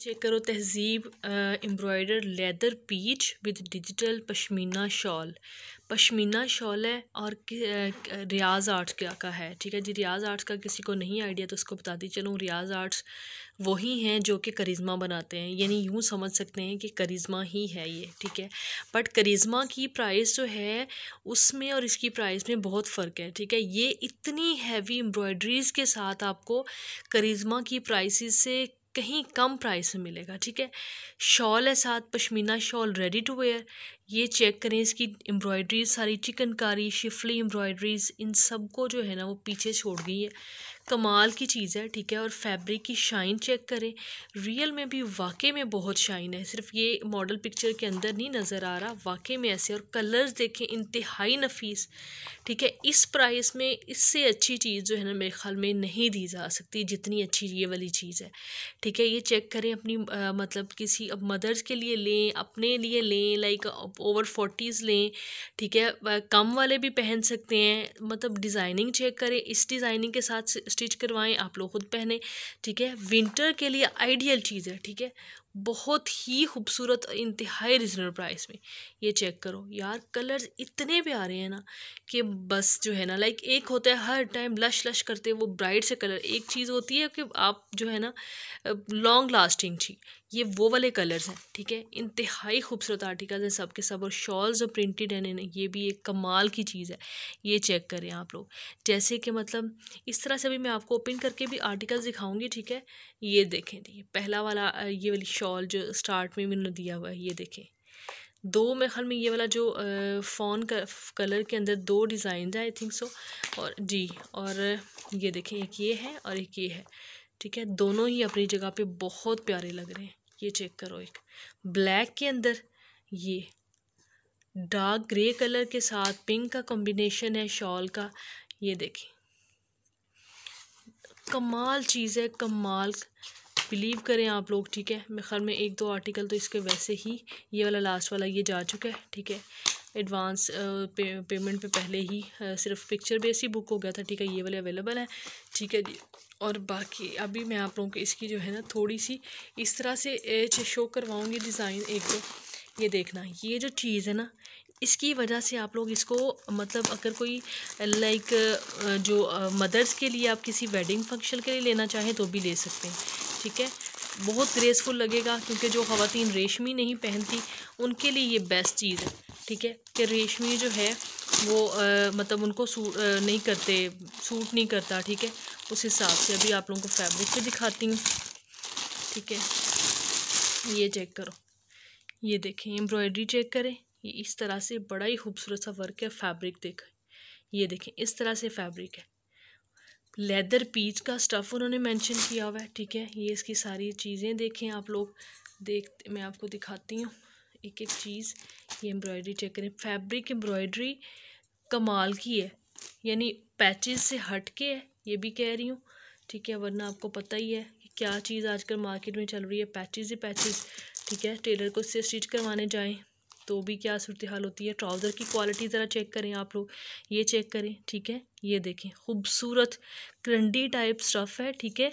check करो Tahzeeb embroider leather peach with digital pashmina shawl pashmina shawl है और रियाज आर्ट्स का, का है ठीक है जी रियाज आर्ट्स का किसी को नहीं आइडिया तो उसको बताती चलूँ रियाज आर्ट्स वही हैं जो कि करिश्मा बनाते हैं यानी यूँ समझ सकते हैं कि करिश्मा ही है ये ठीक है बट करिश्मा की प्राइस जो है उसमें और इसकी प्राइस में बहुत फ़र्क है ठीक है ये इतनी हैवी एम्ब्रॉयड्रीज़ के साथ आपको करिश्मा की प्राइस से कहीं कम प्राइस में मिलेगा ठीक है शॉल है साथ pashmina shawl ready to wear ये चेक करें इसकी एम्ब्रॉयड्रीज सारी चिकनकारी शिफली एम्ब्रॉयड्रीज इन सब को जो है ना वो पीछे छोड़ गई है कमाल की चीज़ है ठीक है और फैब्रिक की शाइन चेक करें रियल में भी वाकई में बहुत शाइन है सिर्फ ये मॉडल पिक्चर के अंदर नहीं नज़र आ रहा वाकई में ऐसे और कलर्स देखें इंतहाई नफीस ठीक है इस प्राइस में इससे अच्छी चीज़ जो है ना मेरे ख्याल में नहीं दी जा सकती जितनी अच्छी ये वाली चीज़ है ठीक है ये चेक करें अपनी आ, मतलब किसी अब मदर्स के लिए लें अपने लिए लें लाइक ओवर फोर्टीज़ लें ठीक है कम वाले भी पहन सकते हैं मतलब डिज़ाइनिंग चेक करें इस डिज़ाइनिंग के साथ स्टिच करवाएं आप लोग खुद पहने ठीक है विंटर के लिए आइडियल चीज़ है ठीक है बहुत ही खूबसूरत इंतहाई रिजनेबल प्राइस में ये चेक करो यार कलर्स इतने भी आ रहे हैं ना कि बस जो है ना लाइक एक होता है हर टाइम लश लश करते वो ब्राइट से कलर एक चीज़ होती है कि आप जो है ना लॉन्ग लास्टिंग थी ये वो वाले कलर्स हैं ठीक है इंतहाई खूबसूरत आर्टिकल्स हैं सब के सब और शॉल्स जो प्रिंटेड हैं ना ये भी एक कमाल की चीज़ है ये चेक करें आप लोग जैसे कि मतलब इस तरह से भी मैं आपको ओपन करके भी आर्टिकल्स दिखाऊंगी ठीक है ये देखें ये पहला वाला ये वाली शॉल जो स्टार्ट में मैंने दिया हुआ है ये देखें दो मेरे ख्याल में ये वाला जो फ़ोन का कलर के अंदर दो डिज़ाइन है आई थिंक सो और जी और ये देखें एक ये है और एक ये है ठीक है दोनों ही अपनी जगह पे बहुत प्यारे लग रहे हैं ये चेक करो एक ब्लैक के अंदर ये डार्क ग्रे कलर के साथ पिंक का कॉम्बिनेशन है शॉल का ये देखें कमाल चीज़ है कमाल बिलीव करें आप लोग ठीक है मेरे ख्याल में एक दो आर्टिकल तो इसके वैसे ही ये वाला लास्ट वाला ये जा चुका है ठीक है एडवांस पे, पेमेंट पे पहले ही सिर्फ पिक्चर बेस ही बुक हो गया था ठीक है ये वाले अवेलेबल हैं ठीक है जी और बाकी अभी मैं आप लोगों को इसकी जो है ना थोड़ी सी इस तरह से शो करवाऊँगी डिज़ाइन एक दो ये देखना ये जो चीज़ है ना इसकी वजह से आप लोग इसको मतलब अगर कोई लाइक जो मदर्स के लिए आप किसी वेडिंग फंक्शन के लिए लेना चाहें तो भी ले सकते हैं ठीक है बहुत ग्रेसफुल लगेगा क्योंकि जो खातन रेशमी नहीं पहनती उनके लिए ये बेस्ट चीज़ है ठीक है कि रेशमी जो है वो आ, मतलब उनको सूट आ, नहीं करते सूट नहीं करता ठीक है उस हिसाब से अभी आप लोगों को फैब्रिक से दिखाती हूँ ठीक है ये चेक करो ये देखें एम्ब्रॉयडरी चेक करें ये इस तरह से बड़ा ही खूबसूरत सा वर्क है फैब्रिक देख ये देखें इस तरह से फैब्रिक है लेदर पीच का स्टफ़ उन्होंने मेंशन किया हुआ है ठीक है ये इसकी सारी चीज़ें देखें आप लोग देख मैं आपको दिखाती हूँ एक एक चीज़ ये एम्ब्रॉयडरी चेक करें फैब्रिक एम्ब्रॉयडरी कमाल की है यानी पैचेस से हट के है ये भी कह रही हूँ ठीक है वरना आपको पता ही है कि क्या चीज़ आजकल मार्केट में चल रही है पैचेज ही पैचेज ठीक है टेलर को इससे स्टिच करवाने जाएँ तो भी क्या सूरत हाल होती है ट्राउज़र की क्वालिटी ज़रा चेक करें आप लोग ये चेक करें ठीक है ये देखें खूबसूरत क्रंडी टाइप स्टफ़ है ठीक है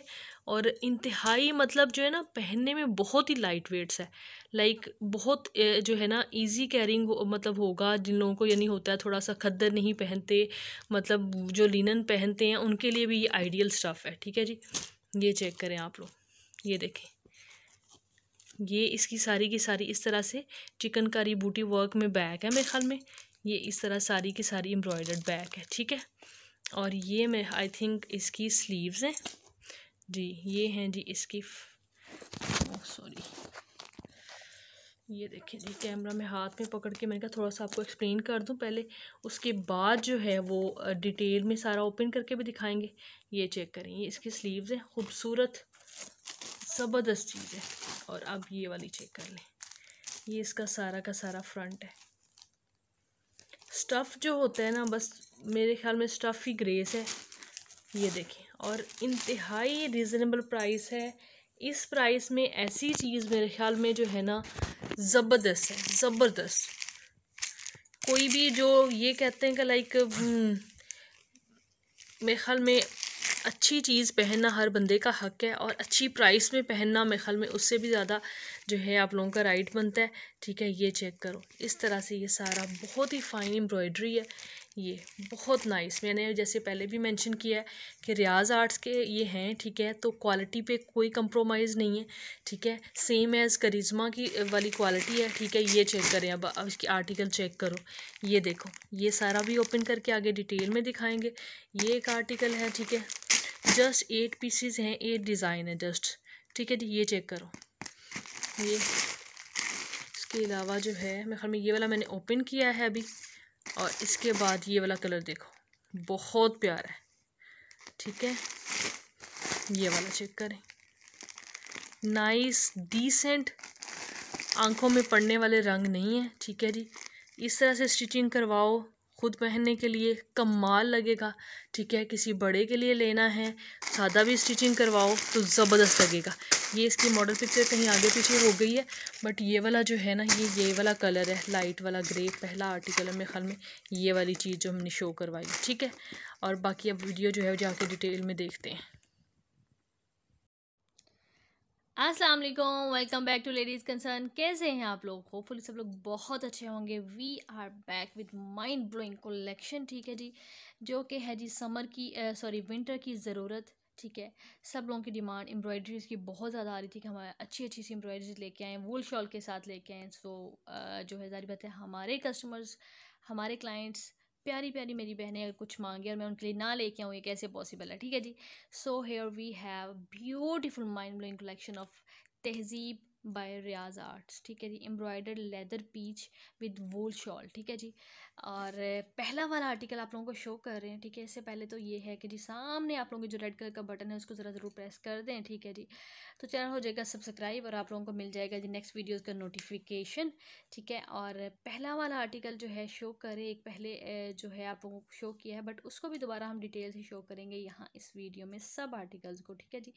और इंतहाई मतलब जो है ना पहनने में बहुत ही लाइट वेट्स है लाइक बहुत जो है ना इजी कैरिंग हो, मतलब होगा जिन लोगों को ये नहीं होता है थोड़ा सा खद्दर नहीं पहनते मतलब जो लिनन पहनते हैं उनके लिए भी ये आइडियल स्टफ़ है ठीक है जी ये चेक करें आप लोग ये देखें ये इसकी सारी की सारी इस तरह से चिकनकारी बूटी वर्क में बैक है मेरे ख्याल में ये इस तरह सारी की सारी एम्ब्रॉयडर्ड बैक है ठीक है और ये मैं आई थिंक इसकी स्लीव्स हैं जी ये हैं जी इसकी सॉरी oh, ये देखिए जी कैमरा में हाथ में पकड़ के मैंने कहा थोड़ा सा आपको एक्सप्लेन कर दूं पहले उसके बाद जो है वो डिटेल में सारा ओपन करके भी दिखाएंगे ये चेक करें ये इसकी स्लीव्स हैं खूबसूरत ज़बरदस्त चीज़ है और अब ये वाली चेक कर लें ये इसका सारा का सारा फ्रंट है स्टफ़ जो होता है ना बस मेरे ख्याल में स्टफ़ ही ग्रेस है ये देखें और इंतहाई रिजनेबल प्राइस है इस प्राइस में ऐसी चीज़ मेरे ख्याल में जो है ना ज़बरदस्त है ज़बरदस्त कोई भी जो ये कहते हैं कि लाइक हम्म, मेरे ख्याल में अच्छी चीज़ पहनना हर बंदे का हक है और अच्छी प्राइस में पहनना मेरे ख्याल में उससे भी ज़्यादा जो है आप लोगों का राइट बनता है ठीक है ये चेक करो इस तरह से ये सारा बहुत ही फ़ाइन एम्ब्रॉयडरी है ये बहुत नाइस मैंने जैसे पहले भी मेंशन किया है कि रियाज आर्ट्स के ये हैं ठीक है तो क्वालिटी पे कोई कंप्रोमाइज़ नहीं है ठीक है सेम एज़ करिज्मा की वाली क्वालिटी है ठीक है ये चेक करें अब अब इसकी आर्टिकल चेक करो ये देखो ये सारा भी ओपन करके आगे डिटेल में दिखाएंगे ये एक आर्टिकल है ठीक है जस्ट एट पीसीज हैं एट डिज़ाइन है जस्ट ठीक है जी ये चेक करो ये इसके अलावा जो है मैं खाली में ये वाला मैंने ओपन किया है अभी और इसके बाद ये वाला कलर देखो बहुत प्यारा है ठीक है ये वाला चेक करें नाइस डिसेंट आंखों में पड़ने वाले रंग नहीं है ठीक है जी इस तरह से स्टिचिंग करवाओ ख़ुद पहनने के लिए कम माल लगेगा ठीक है किसी बड़े के लिए लेना है सादा भी स्टिचिंग करवाओ तो ज़बरदस्त लगेगा ये इसकी मॉडल पिक्चर कहीं आगे पीछे हो गई है बट ये वाला जो है ना ये ये वाला कलर है लाइट वाला ग्रे पहला आर्टिकल है मेरे ख्याल में ये वाली चीज़ जो हमने शो करवाई ठीक है और बाकी अब वीडियो जो है जाके डिटेल में देखते हैं Aslam welcome back to ladies concern कैसे हैं आप लोग होपफुली सब लोग बहुत अच्छे होंगे we are back with mind blowing collection ठीक है जी जो कि है जी समर की सॉरी विंटर की ज़रूरत ठीक है सब लोगों की डिमांड एम्ब्रॉयडरीज़ की बहुत ज़्यादा आ रही थी कि हमारे अच्छी अच्छी सी एम्ब्रॉयड्रीज लेके आएँ वूल शॉल के साथ लेके आएँ सो so, जो है जारी बात है हमारे कस्टमर्स हमारे क्लाइंट्स प्यारी प्यारी मेरी बहनें अगर कुछ मांगे और मैं उनके लिए ना लेके आऊँ ये कैसे पॉसिबल है ठीक है जी so here we have beautiful mind blowing collection of Tahzeeb by Riyaz arts ठीक है जी embroidered leather peach with wool shawl ठीक है जी और पहला वाला आर्टिकल आप लोगों को शो कर रहे हैं ठीक है इससे पहले तो ये है कि जी सामने आप लोगों के जो रेड कलर का बटन है उसको ज़रा ज़रूर प्रेस कर दें ठीक है जी तो चैनल हो जाएगा सब्सक्राइब और आप लोगों को मिल जाएगा जी नेक्स्ट वीडियोज़ का नोटिफिकेशन ठीक है और पहला वाला आर्टिकल जो है शो करें एक पहले जो है आप लोगों को शो किया है बट उसको भी दोबारा हम डिटेल से शो करेंगे यहाँ इस वीडियो में सब आर्टिकल्स को ठीक है जी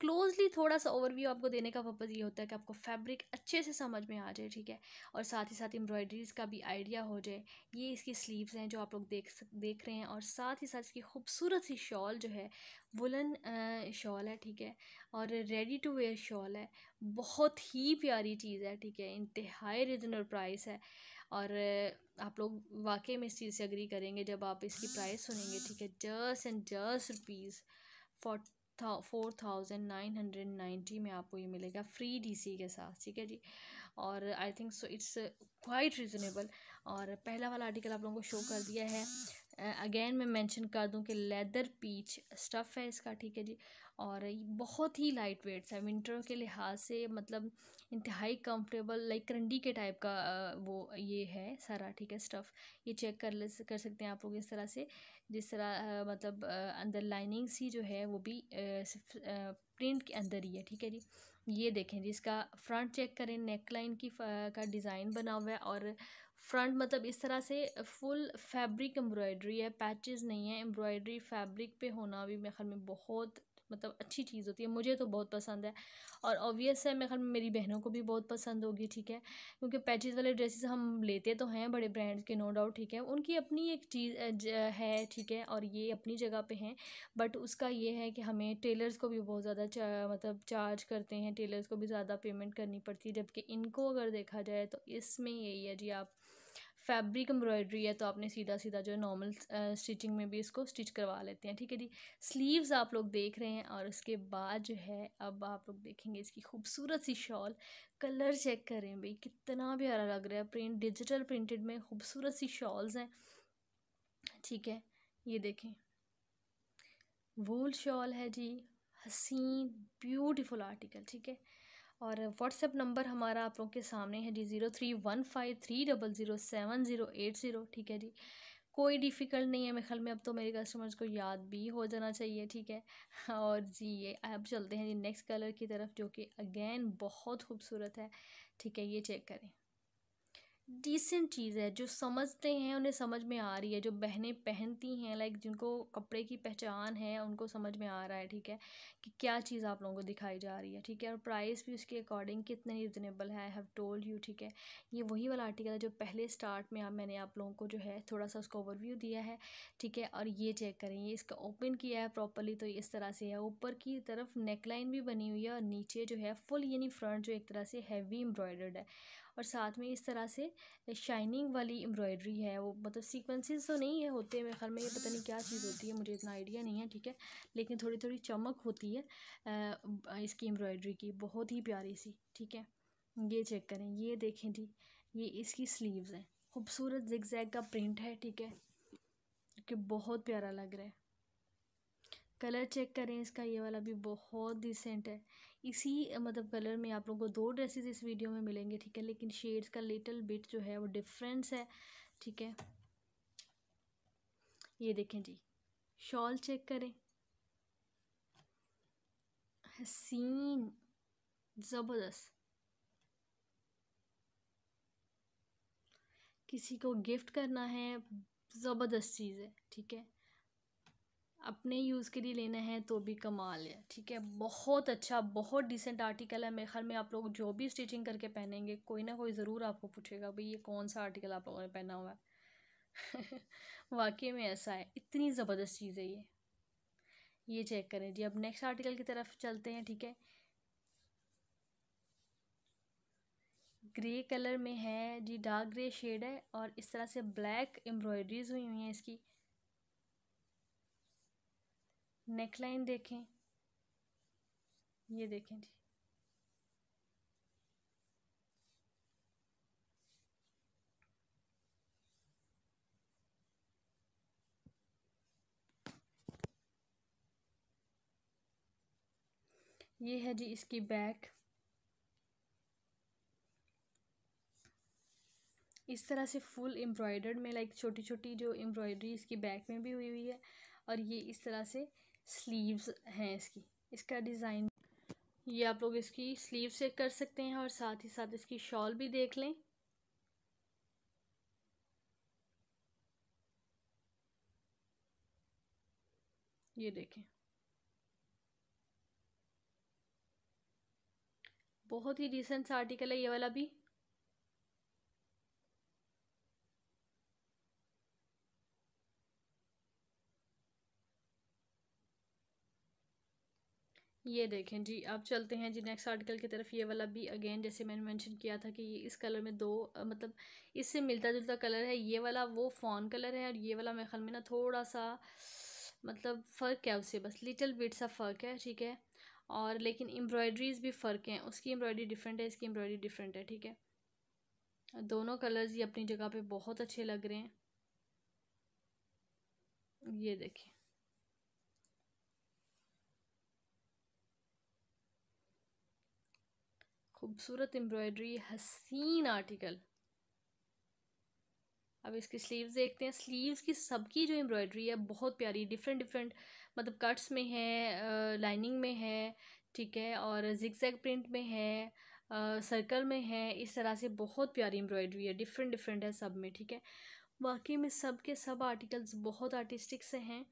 क्लोजली थोड़ा सा ओवरव्यू आपको देने का पर्पज़ ये होता है कि आपको फैब्रिक अच्छे से समझ में आ जाए ठीक है और साथ ही साथ एम्ब्रॉयडरीज़ का भी आइडिया हो जाए ये इसकी स्लीव्स हैं जो आप लोग देख सक देख रहे हैं और साथ ही साथ इसकी खूबसूरत सी शॉल जो है वुलन शॉल है ठीक है और रेडी टू वेयर शॉल है बहुत ही प्यारी चीज़ है ठीक है इंतहाई रिजनल प्राइस है और आप लोग वाकई में इस चीज़ से अग्री करेंगे जब आप इसकी प्राइस सुनेंगे ठीक है just and just rupees four था four thousand nine hundred ninety में आपको ये मिलेगा फ्री डीसी के साथ ठीक है जी और I think so it's quite reasonable और पहला वाला आर्टिकल आप लोगों को शो कर दिया है अगेन मैं मेंशन कर दूं कि लेदर पीच स्टफ़ है इसका ठीक है जी और बहुत ही लाइट वेट्स है विंटर के लिहाज से मतलब इंतहाई कंफर्टेबल लाइक करंडी के टाइप का वो ये है सारा ठीक है स्टफ़ ये चेक कर ले कर सकते हैं आप लोग इस तरह से जिस तरह मतलब अंदर लाइनिंग सी जो है वो भी प्रिंट के अंदर ही है ठीक है जी ये देखें जी इसका फ्रंट चेक करें नेक लाइन की का डिज़ाइन बना हुआ है और फ्रंट मतलब इस तरह से फुल फैब्रिक एम्ब्रॉयडरी है पैचेस नहीं है एम्ब्रॉयडरी फैब्रिक पे होना भी मेरे ख्याल में बहुत मतलब अच्छी चीज़ होती है मुझे तो बहुत पसंद है और ऑब्वियस है मेरे ख्याल में मेरी बहनों को भी बहुत पसंद होगी ठीक है क्योंकि पैचेज़ वाले ड्रेसेस हम लेते तो हैं बड़े ब्रांड्स के नो डाउट ठीक है उनकी अपनी एक चीज़ है ठीक है और ये अपनी जगह पे हैं बट उसका ये है कि हमें टेलर्स को भी बहुत ज़्यादा चा, मतलब चार्ज करते हैं टेलर्स को भी ज़्यादा पेमेंट करनी पड़ती है जबकि इनको अगर देखा जाए तो इसमें यही है जी आप फैब्रिक एम्ब्रॉयडरी है तो आपने सीधा सीधा जो है नॉर्मल स्टिचिंग में भी इसको स्टिच करवा लेते हैं ठीक है जी स्लीव्स आप लोग देख रहे हैं और उसके बाद जो है अब आप लोग देखेंगे इसकी खूबसूरत सी शॉल कलर चेक करें भाई कितना प्यारा लग रहा है प्रिंट डिजिटल प्रिंटेड में खूबसूरत सी शॉल्स हैं ठीक है ये देखें वूल शॉल है जी हसीन ब्यूटीफुल आर्टिकल ठीक है और व्हाट्सएप नंबर हमारा आप लोग के सामने है जी zero three one five three double zero seven zero eight zero ठीक है जी कोई डिफ़िकल्ट नहीं है मेरे ख्याल में अब तो मेरे कस्टमर्स को याद भी हो जाना चाहिए ठीक है और जी ये अब चलते हैं जी नेक्स्ट कलर की तरफ जो कि अगेन बहुत खूबसूरत है ठीक है ये चेक करें डिसेंट चीज़ है जो समझते हैं उन्हें समझ में आ रही है जो बहनें पहनती हैं लाइक जिनको कपड़े की पहचान है उनको समझ में आ रहा है ठीक है कि क्या चीज़ आप लोगों को दिखाई जा रही है ठीक है और प्राइस भी उसके अकॉर्डिंग कितने रिजनेबल है आई हैव टोल्ड यू ठीक है ये वही वाला आर्टिकल है जो पहले स्टार्ट में आप मैंने आप लोगों को जो है थोड़ा सा उसका ओवरव्यू दिया है ठीक है और ये चेक करें ये इसका ओपन किया है प्रॉपरली तो इस तरह से है ऊपर की तरफ नेकलाइन भी बनी हुई है और नीचे जो है फुल यानी फ्रंट जो एक तरह से हैवी एम्ब्रॉयडर्ड है और साथ में इस तरह से शाइनिंग वाली एम्ब्रॉयडरी है वो मतलब सीक्वेंसेस तो नहीं है होते मेरे ख्याल में ये पता नहीं क्या चीज़ होती है मुझे इतना आइडिया नहीं है ठीक है लेकिन थोड़ी थोड़ी चमक होती है इसकी एम्ब्रॉयडरी की बहुत ही प्यारी सी ठीक है ये चेक करें ये देखें जी ये इसकी स्लीव्स हैं खूबसूरत जिग का प्रिंट है ठीक है कि बहुत प्यारा लग रहा है कलर चेक करें इसका ये वाला भी बहुत डिसेंट है इसी मतलब कलर में आप लोगों को दो ड्रेसेस इस वीडियो में मिलेंगे ठीक है लेकिन शेड्स का लिटिल बिट जो है वो डिफरेंस है ठीक है ये देखें जी शॉल चेक करें हसीन ज़बरदस्त किसी को गिफ्ट करना है ज़बरदस्त चीज़ है ठीक है अपने यूज़ के लिए लेना है तो भी कमाल है ठीक है बहुत अच्छा बहुत डिसेंट आर्टिकल है मेरे ख्याल में आप लोग जो भी स्टिचिंग करके पहनेंगे कोई ना कोई ज़रूर आपको पूछेगा भाई ये कौन सा आर्टिकल आप लोगों ने पहना हुआ है वाकई में ऐसा है इतनी ज़बरदस्त चीज़ है ये ये चेक करें जी अब नेक्स्ट आर्टिकल की तरफ चलते हैं ठीक है ग्रे कलर में है जी डार्क ग्रे शेड है और इस तरह से ब्लैक एम्ब्रॉयडरीज हुई हुई हैं इसकी नेकलाइन देखें ये देखें जी ये है जी इसकी बैक इस तरह से फुल एम्ब्रॉयडर्ड में लाइक छोटी छोटी जो एम्ब्रॉयडरी इसकी बैक में भी हुई हुई है और ये इस तरह से स्लीव्स हैं इसकी इसका डिज़ाइन ये आप लोग इसकी स्लीव चेक कर सकते हैं और साथ ही साथ इसकी शॉल भी देख लें ये देखें बहुत ही रिसेंट आर्टिकल है ये वाला भी ये देखें जी अब चलते हैं जी नेक्स्ट आर्टिकल की तरफ ये वाला भी अगेन जैसे मैंने मेंशन किया था कि ये इस कलर में दो मतलब इससे मिलता जुलता कलर है ये वाला वो फॉन कलर है और ये वाला मेरे ख्याल में ना थोड़ा सा मतलब फ़र्क है उससे बस लिटिल बिट सा फ़र्क है ठीक है और लेकिन एम्ब्रॉयडरीज़ भी फ़र्क हैं उसकी एम्ब्रॉयडरी डिफरेंट है इसकी एम्ब्रॉयडरी डिफरेंट है ठीक है दोनों कलर्स ये अपनी जगह पर बहुत अच्छे लग रहे हैं ये देखिए खूबसूरत एम्ब्रॉयडरी हसीन आर्टिकल अब इसकी स्लीव्स देखते हैं स्लीव्स की सबकी जो एम्ब्रॉयडरी है बहुत प्यारी डिफरेंट डिफरेंट मतलब कट्स में है लाइनिंग में है ठीक है और जिक्जैक प्रिंट में है आ, सर्कल में है इस तरह से बहुत प्यारी एम्ब्रॉयडरी है डिफरेंट डिफरेंट है सब में ठीक है वाकई में सब के सब आर्टिकल्स बहुत आर्टिस्टिक से हैं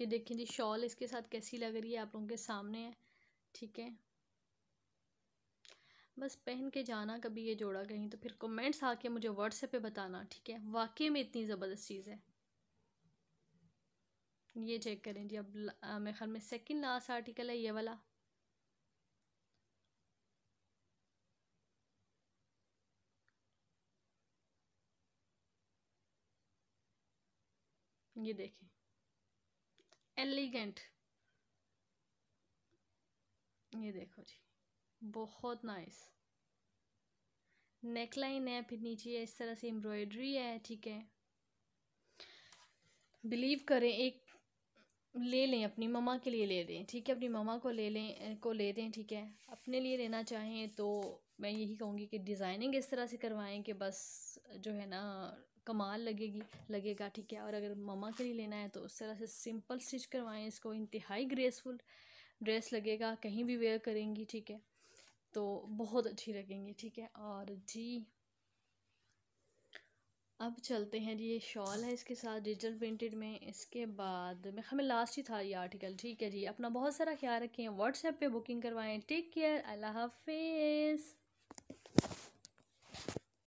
ये देखें जी शॉल इसके साथ कैसी लग रही है आप लोगों के सामने है ठीक है बस पहन के जाना कभी ये जोड़ा कहीं तो फिर कमेंट्स आके मुझे व्हाट्सएप पे बताना ठीक है वाकई में इतनी ज़बरदस्त चीज़ है ये चेक करें जी अब मेरे ख्याल में सेकंड लास्ट आर्टिकल है ये वाला ये देखें एलिगेंट ये देखो जी बहुत नाइस नेकलाइन है फिर नीचे इस तरह से एम्ब्रॉयडरी है ठीक है बिलीव करें एक ले लें अपनी ममा के लिए ले दें ठीक है अपनी ममा को ले लें को ले दें ठीक है अपने लिए लेना चाहें तो मैं यही कहूँगी कि डिज़ाइनिंग इस तरह से करवाएं कि बस जो है ना कमाल लगेगी लगेगा ठीक है और अगर ममा के लिए लेना है तो उस तरह से सिंपल स्टिच करवाएं इसको इंतहाई ग्रेसफुल ड्रेस लगेगा कहीं भी वेयर करेंगी ठीक है तो बहुत अच्छी लगेंगी ठीक है और जी अब चलते हैं जी ये शॉल है इसके साथ डिजिटल प्रिंटेड में इसके बाद में हमें लास्ट ही था ये आर्टिकल ठीक है जी अपना बहुत सारा ख्याल रखें व्हाट्सएप पे बुकिंग करवाएं टेक केयर अल्लाह हाफिज़